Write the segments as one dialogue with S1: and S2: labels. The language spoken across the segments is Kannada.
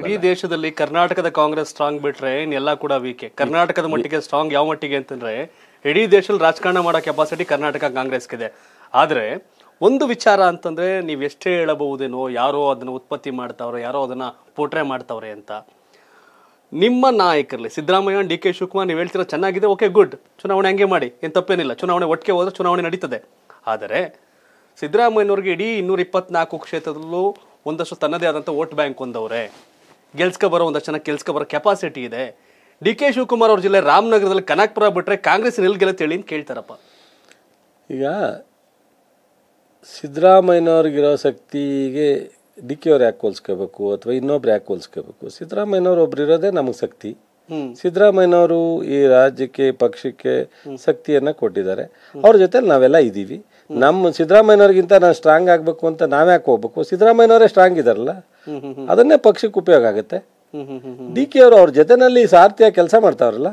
S1: ಇಡೀ
S2: ದೇಶದಲ್ಲಿ ಕರ್ನಾಟಕದ ಕಾಂಗ್ರೆಸ್ ಸ್ಟ್ರಾಂಗ್ ಬಿಟ್ರೆ ಇನ್ನೆಲ್ಲಾ ಕೂಡ ವೀಕೆ ಕರ್ನಾಟಕದ ಮಟ್ಟಿಗೆ ಸ್ಟ್ರಾಂಗ್ ಯಾವ ಮಟ್ಟಿಗೆ ಅಂತಂದ್ರೆ ಇಡೀ ದೇಶದಲ್ಲಿ ರಾಜಕಾರಣ ಮಾಡೋ ಕೆಪಾಸಿಟಿ ಕರ್ನಾಟಕ ಕಾಂಗ್ರೆಸ್ಗಿದೆ ಆದ್ರೆ ಒಂದು ವಿಚಾರ ಅಂತಂದ್ರೆ ನೀವು ಎಷ್ಟೇ ಹೇಳಬಹುದೇನೋ ಯಾರೋ ಅದನ್ನ ಉತ್ಪತ್ತಿ ಮಾಡ್ತಾವ್ರೆ ಯಾರೋ ಅದನ್ನ ಪೋಟ್ರೆ ಮಾಡ್ತಾವ್ರೆ ಅಂತ ನಿಮ್ಮ ನಾಯಕರಲ್ಲಿ ಸಿದ್ದರಾಮಯ್ಯ ಡಿ ಕೆ ಶಿವಕುಮಾರ್ ನೀವು ಹೇಳ್ತಿರೋ ಚೆನ್ನಾಗಿದೆ ಓಕೆ ಗುಡ್ ಚುನಾವಣೆ ಹಂಗೆ ಮಾಡಿ ಏನು ತಪ್ಪೇನಿಲ್ಲ ಚುನಾವಣೆ ಒಟ್ಟಿಗೆ ಹೋದ್ರೆ ಚುನಾವಣೆ ನಡೀತದೆ ಆದರೆ ಸಿದ್ದರಾಮಯ್ಯನವ್ರಿಗೆ ಇಡೀ ಇನ್ನೂರ ಇಪ್ಪತ್ನಾಲ್ಕು ಕ್ಷೇತ್ರದಲ್ಲೂ ಒಂದಷ್ಟು ತನ್ನದೇ ಆದಂಥ ವೋಟ್ ಬ್ಯಾಂಕ್ ಹೊಂದವ್ರೆ ಗೆಲ್ಸ್ಕೊ ಬರೋ ಒಂದಷ್ಟು ಜನ ಕೆಲ್ಸ್ಕೊ ಬರೋ ಕೆಪಾಸಿಟಿ ಇದೆ ಡಿ ಕೆ ಶಿವಕುಮಾರ್ ಅವ್ರ ಜಿಲ್ಲೆ ರಾಮನಗರದಲ್ಲಿ ಕನಕಪುರ ಬಿಟ್ಟರೆ ಕಾಂಗ್ರೆಸ್ ಎಲ್ಲಿ ಹೇಳಿ ಅಂತ ಕೇಳ್ತಾರಪ್ಪ
S1: ಈಗ ಸಿದ್ದರಾಮಯ್ಯನವ್ರಿಗಿರೋ ಶಕ್ತಿಗೆ ಡಿ ಕೆ ಅವ್ರು ಯಾಕೆ ಹೋಲಿಸ್ಕೋಬೇಕು ಅಥವಾ ಇನ್ನೊಬ್ರು ಯಾಕೆ ಹೋಲಿಸ್ಕೋಬೇಕು ಸಿದ್ದರಾಮಯ್ಯನವ್ರು ಒಬ್ರು ಇರೋದೇ ನಮಗೆ ಶಕ್ತಿ ಸಿದ್ದರಾಮಯ್ಯನವರು ಈ ರಾಜ್ಯಕ್ಕೆ ಪಕ್ಷಕ್ಕೆ ಶಕ್ತಿಯನ್ನು ಕೊಟ್ಟಿದ್ದಾರೆ ಅವ್ರ ಜೊತೆಲಿ ನಾವೆಲ್ಲ ಇದ್ದೀವಿ ನಮ್ಮ ಸಿದ್ದರಾಮಯ್ಯನವ್ರಿಗಿಂತ ನಾನು ಸ್ಟ್ರಾಂಗ್ ಆಗಬೇಕು ಅಂತ ನಾವ್ಯಾಕೆ ಹೋಗ್ಬೇಕು ಸಿದ್ದರಾಮಯ್ಯನವರೇ ಸ್ಟ್ರಾಂಗ್ ಇದ್ದಾರಲ್ಲ ಅದನ್ನೇ ಪಕ್ಷಕ್ಕೆ ಉಪಯೋಗ ಆಗುತ್ತೆ ಡಿ ಕೆ ಅವರು ಅವ್ರ ಜೊತೆನಲ್ಲಿ ಸಾರ್ಥಿಯಾಗಿ ಕೆಲಸ ಮಾಡ್ತಾವ್ರಲ್ಲ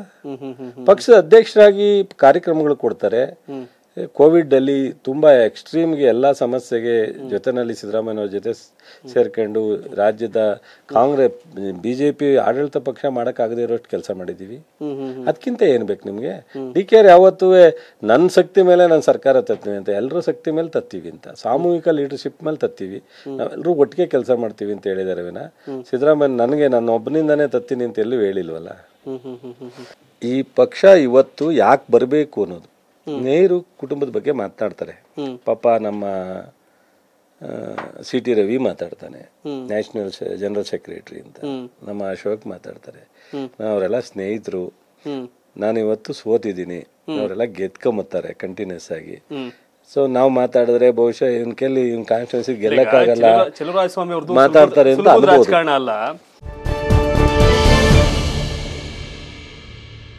S1: ಪಕ್ಷದ ಅಧ್ಯಕ್ಷರಾಗಿ ಕಾರ್ಯಕ್ರಮಗಳು ಕೊಡ್ತಾರೆ ಕೋವಿಡಲ್ಲಿ ತುಂಬ ಎಕ್ಸ್ಟ್ರೀಮ್ಗೆ ಎಲ್ಲ ಸಮಸ್ಯೆಗೆ ಜೊತೆನಲ್ಲಿ ಅವ್ರ ಜೊತೆ ಸೇರ್ಕೊಂಡು ರಾಜ್ಯದ ಕಾಂಗ್ರೆಸ್ ಬಿ ಜೆ ಪಿ ಆಡಳಿತ ಪಕ್ಷ ಮಾಡೋಕ್ಕಾಗದೇ ಇರೋಷ್ಟು ಕೆಲಸ ಮಾಡಿದ್ದೀವಿ ಅದಕ್ಕಿಂತ ಏನು ಬೇಕು ನಿಮಗೆ ಡಿ ಕೆ ಆರ್ ಯಾವತ್ತೂ ನನ್ನ ಶಕ್ತಿ ಮೇಲೆ ನನ್ನ ಸರ್ಕಾರ ತತ್ತೀವಿ ಅಂತ ಎಲ್ಲರೂ ಶಕ್ತಿ ಮೇಲೆ ತತ್ತೀವಿ ಅಂತ ಸಾಮೂಹಿಕ ಲೀಡರ್ಶಿಪ್ ಮೇಲೆ ತತ್ತೀವಿ ನಾವೆಲ್ಲರೂ ಒಟ್ಟಿಗೆ ಕೆಲಸ ಮಾಡ್ತೀವಿ ಅಂತ ಹೇಳಿದ್ದಾರೆ ವಿನ ಸಿದ್ದರಾಮಯ್ಯ ನನಗೆ ನನ್ನ ಒಬ್ಬನಿಂದನೇ ತತ್ತೀನಿ ಅಂತ ಎಲ್ಲೂ ಹೇಳಿಲ್ವಲ್ಲ ಈ ಪಕ್ಷ ಇವತ್ತು ಯಾಕೆ ಬರಬೇಕು ಅನ್ನೋದು ನೇರು ಕುಟುಂಬದ ಬಗ್ಗೆ ಮಾತಾಡ್ತಾರೆ ಪಾಪ ನಮ್ಮ ಸಿ ಟಿ ರವಿ ಮಾತಾಡ್ತಾನೆ ನ್ಯಾಷನಲ್ ಜನರಲ್ ಸೆಕ್ರೆಟರಿ ಅಂತ ನಮ್ಮ ಅಶೋಕ್ ಮಾತಾಡ್ತಾರೆ ಅವರೆಲ್ಲ ಸ್ನೇಹಿತರು ನಾನು ಇವತ್ತು ಸೋತಿದ್ದೀನಿ ಅವರೆಲ್ಲ ಗೆದ್ಕೊಂಬತ್ತಾರೆ ಕಂಟಿನ್ಯೂಸ್ ಆಗಿ ಸೊ ನಾವು ಮಾತಾಡಿದ್ರೆ ಬಹುಶಃ ಇವನ್ ಕೇಳಿ ಇವನ್ ಕಾನ್ಸ್ಟಿಟ್ಯೂನ್ಸಿ ಗೆಲ್ಲಕ್ಕಾಗಲ್ಲ
S2: ಮಾತಾಡ್ತಾರೆ ಅಂತ